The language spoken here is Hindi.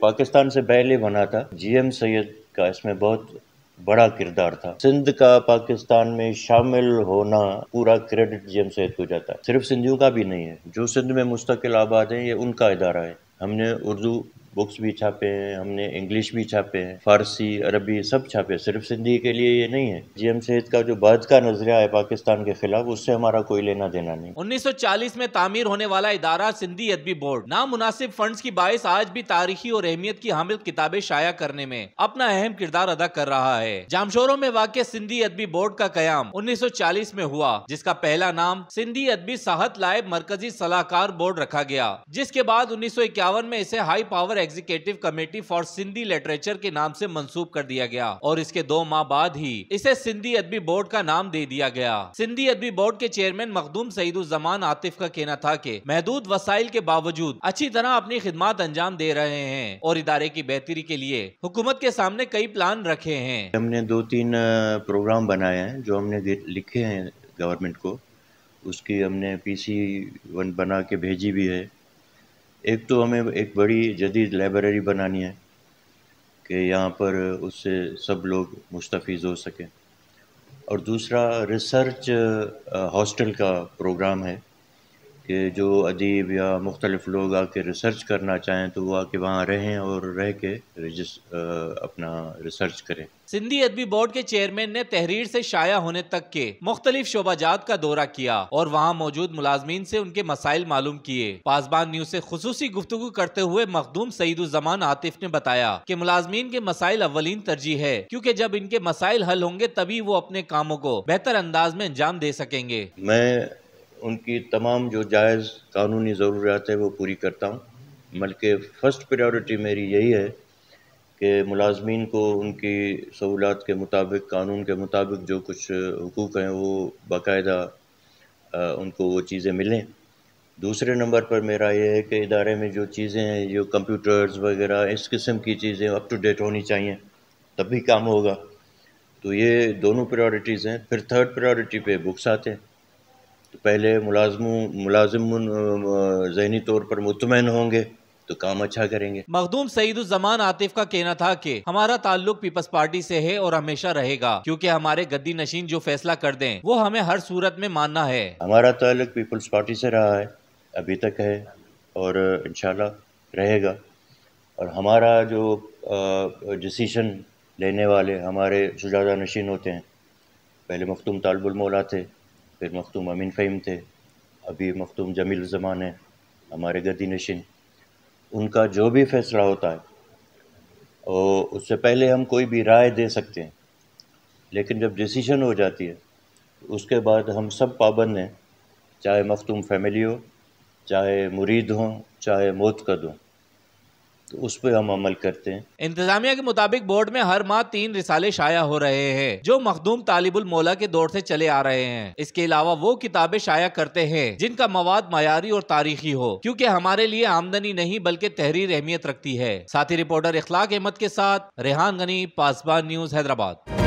पाकिस्तान से पहले बना था जीएम सैयद का इसमें बहुत बड़ा किरदार था सिंध का पाकिस्तान में शामिल होना पूरा क्रेडिट जीएम सैद को जाता है सिर्फ सिंधियों का भी नहीं है जो सिंध में मुस्तकिल आबाद है ये उनका इदारा है हमने उर्दू बुक्स भी छापे हैं हमने इंग्लिश भी छापे हैं फारसी अरबी सब छापे सिर्फ सिंधी के लिए ये नहीं है एम सैद का जो बाद का नजरिया है पाकिस्तान के खिलाफ उससे हमारा कोई लेना देना नहीं 1940 में तामीर होने वाला इदारा सिंधी अदबी बोर्ड मुनासिब फंड की बायस आज भी तारीखी और अहमियत की हामिल किताबें शाया करने में अपना अहम किरदार अदा कर रहा है जामशोरों में वाक़ सिंधी अदबी बोर्ड का सौ चालीस में हुआ जिसका पहला नाम सिंधी अदबी साहत लाइब मरकजी सलाहकार बोर्ड रखा गया जिसके बाद उन्नीस में इसे high power executive committee for Sindhi literature के नाम से मंसूब कर दिया गया और इसके दो माह बाद ही इसे सिंधी अदबी बोर्ड का नाम दे दिया गया सिंधी अदबी बोर्ड के चेयरमैन मखदूम सईदुजमान आतिफ का कहना था की महदूद वसाइल के बावजूद अच्छी तरह अपनी खिदमत अंजाम दे रहे हैं और इदारे की बेहतरी के लिए हुकूमत के सामने कई प्लान रखे हैं हमने दो तीन प्रोग्राम बनाए हैं जो हमने लिखे हैं गवर्नमेंट को उसकी हमने पीसी वन बना के भेजी भी है एक तो हमें एक बड़ी जदीद लाइब्रेरी बनानी है कि यहाँ पर उससे सब लोग मुस्तफ़ हो सकें और दूसरा रिसर्च हॉस्टल का प्रोग्राम है कि जो अदीब या मुख्तलिफ़ लोग आके रिसर्च करना चाहें तो वो आके वहाँ रहें और रह के रजिस्ट अपना रिसर्च करें सिंधी अदबी बोर्ड के चेयरमैन ने तहरीर से शाया होने तक के मुख्तलिफ शोबाजात का दौरा किया और वहाँ मौजूद मुलाजमीन से उनके मसाइल मालूम किए पासबान न्यूज से खसूसी गुफ्तु करते हुए मखदूम सईदुजमान आतिफ ने बताया कि मुलाजमीन के मसाइल अवलिन तरजीह है क्योंकि जब इनके मसाइल हल होंगे तभी वो अपने कामों को बेहतर अंदाज में अंजाम दे सकेंगे मैं उनकी तमाम जो जायज़ कानूनी ज़रूरियात है वो पूरी करता हूँ बल्कि फ़र्स्ट प्रायोरिटी मेरी यही है कि मुलाजमीन को उनकी सहूलत के मुताबिक कानून के मुताबिक जो कुछ हकूक़ हैं वो बाकायदा उनको वो चीज़ें मिलें दूसरे नंबर पर मेरा ये है कि इदारे में जो चीज़ें हैं जो कंप्यूटर्स वगैरह इस किस्म की चीज़ें अप टू डेट होनी चाहिए तब भी काम होगा तो ये दोनों प्रायोरिटीज़ हैं फिर थर्ड प्रायोरिटी पे बुक्स आते हैं पहले मुलाजमों मुलाजम जहनी तौर पर मुतमिन होंगे तो काम अच्छा करेंगे मखदूम सईदुजमान आतिफ का कहना था कि हमारा ताल्लुक पीपल्स पार्टी से है और हमेशा रहेगा क्योंकि हमारे गद्दी नशीन जो फैसला कर दें वो हमें हर सूरत में मानना है हमारा ताल्लुक पीपल्स पार्टी से रहा है अभी तक है और इनशाला रहेगा और हमारा जो डिसीशन लेने वाले हमारे शुजादा नशीन होते हैं पहले मखदूम तालबुल मौला थे फिर मखतूम अमीन फ़हीम थे अभी मखतूम जमील ज़मान है हमारे गदी नशीन उनका जो भी फैसला होता है और उससे पहले हम कोई भी राय दे सकते हैं लेकिन जब डिसीजन हो जाती है उसके बाद हम सब पाबंद हैं चाहे मखतूम फैमिली हो चाहे मुरीद हों चाहे मोतकद कद हों तो उस पर हम अमल करते हैं इंतजामिया के मुताबिक बोर्ड में हर माह तीन रिसाले शाया हो रहे हैं जो मखदूम तालिबुल मोला के दौर से चले आ रहे हैं इसके अलावा वो किताबें शाया करते हैं जिनका मवाद मयारी और तारीखी हो क्योंकि हमारे लिए आमदनी नहीं बल्कि तहरीर अहमियत रखती है साथी रिपोर्टर इखलाक अहमद के साथ रेहान गनी पासबान न्यूज हैदराबाद